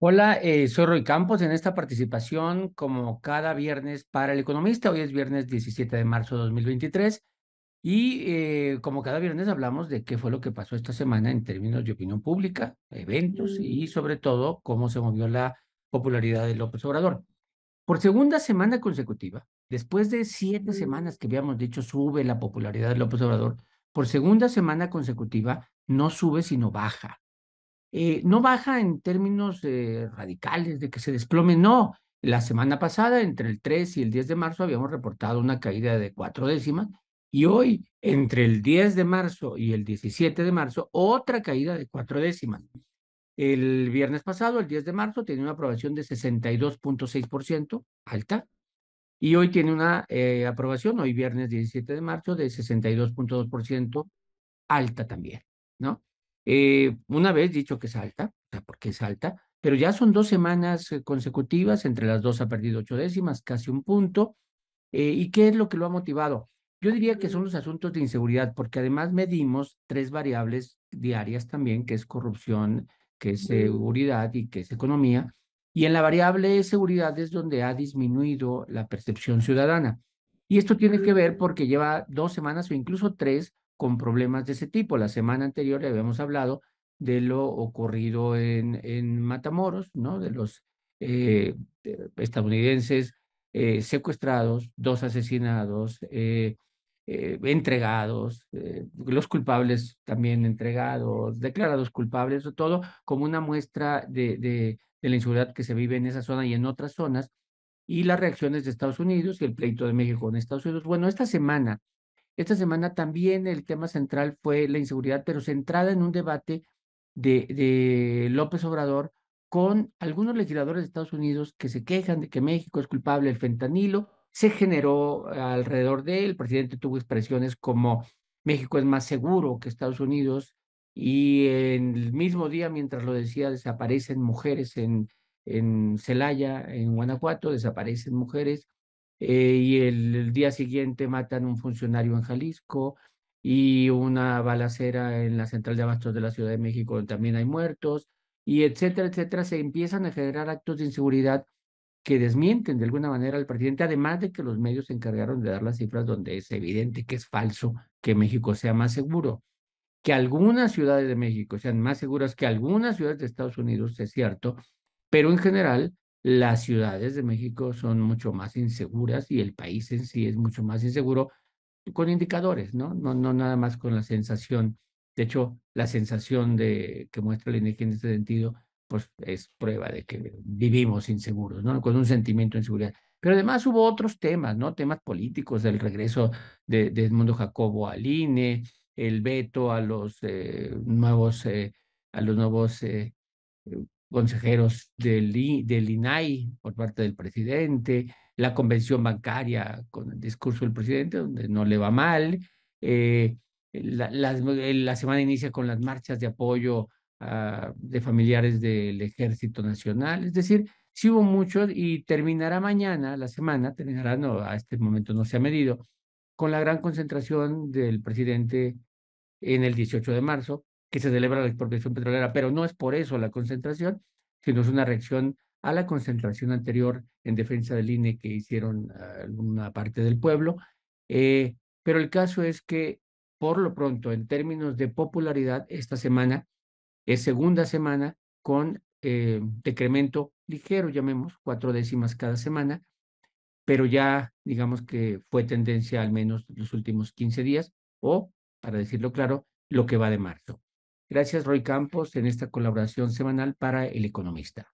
Hola, eh, soy Roy Campos en esta participación como cada viernes para el economista. Hoy es viernes 17 de marzo de 2023 y eh, como cada viernes hablamos de qué fue lo que pasó esta semana en términos de opinión pública, eventos y sobre todo cómo se movió la popularidad de López Obrador. Por segunda semana consecutiva, después de siete semanas que habíamos dicho sube la popularidad de López Obrador, por segunda semana consecutiva no sube sino baja. Eh, no baja en términos eh, radicales de que se desplome, no. La semana pasada, entre el 3 y el 10 de marzo, habíamos reportado una caída de cuatro décimas y hoy, entre el 10 de marzo y el 17 de marzo, otra caída de cuatro décimas. El viernes pasado, el 10 de marzo, tiene una aprobación de 62.6%, alta, y hoy tiene una eh, aprobación, hoy viernes 17 de marzo, de 62.2%, alta también, ¿no? Eh, una vez dicho que salta, porque salta, pero ya son dos semanas eh, consecutivas, entre las dos ha perdido ocho décimas, casi un punto. Eh, ¿Y qué es lo que lo ha motivado? Yo diría que son los asuntos de inseguridad, porque además medimos tres variables diarias también, que es corrupción, que es seguridad y que es economía. Y en la variable seguridad es donde ha disminuido la percepción ciudadana. Y esto tiene que ver porque lleva dos semanas o incluso tres con problemas de ese tipo. La semana anterior le habíamos hablado de lo ocurrido en, en Matamoros, ¿no? De los eh, estadounidenses eh, secuestrados, dos asesinados, eh, entregados, los culpables también entregados, declarados culpables, todo como una muestra de, de la inseguridad que se vive en esa zona y en otras zonas, y las reacciones de Estados Unidos y el pleito de México en Estados Unidos. Bueno, esta semana esta semana también el tema central fue la inseguridad, pero centrada en un debate de, López Obrador con algunos legisladores de Estados Unidos que se quejan de que México es culpable del fentanilo. Se generó alrededor de él, el presidente tuvo expresiones como México es más seguro que Estados Unidos y el mismo día, mientras lo decía, desaparecen mujeres en, en Celaya, en Guanajuato, desaparecen mujeres. Eh, y el, el, día siguiente matan un funcionario en Jalisco y una balacera en la central de abastos de la Ciudad de México donde también hay muertos y etcétera, etcétera, se empiezan a generar actos de inseguridad que desmienten de alguna manera al presidente, además de que los medios se encargaron de dar las cifras donde es evidente que es falso que México sea más seguro. Que algunas ciudades de México sean más seguras que algunas ciudades de Estados Unidos es cierto, pero en general las ciudades de México son mucho más inseguras y el país en sí es mucho más inseguro con indicadores, ¿no? No, no nada más con la sensación. De hecho, la sensación de, que muestra la energía en este sentido, pues es prueba de que vivimos inseguros, ¿no? Con un sentimiento de inseguridad. Pero además hubo otros temas, ¿no? Temas políticos, el regreso de, Edmundo Jacobo al INE, el veto a los eh, nuevos, eh, a los nuevos eh, consejeros del, del INAI por parte del presidente, la convención bancaria con el discurso del presidente, donde no le va mal. Eh, eh, la, semana inicia con las marchas de apoyo ah, de familiares del Ejército Nacional. Es decir, sí hubo muchos y terminará mañana, la semana, terminará, no, a este momento no se ha medido, con la gran concentración del presidente en el 18 de marzo, que se celebra la expropiación petrolera, pero no es por eso la concentración, sino es una reacción a la concentración anterior en defensa del INE que hicieron alguna parte del pueblo. Eh, pero el caso es que, por lo pronto, en términos de popularidad, esta semana es segunda semana con eh, decremento ligero, llamemos, cuatro décimas cada semana, pero ya digamos que fue tendencia al menos los últimos 15 días o, para decirlo claro, lo que va de marzo. Gracias, Roy Campos, en esta colaboración semanal para El Economista.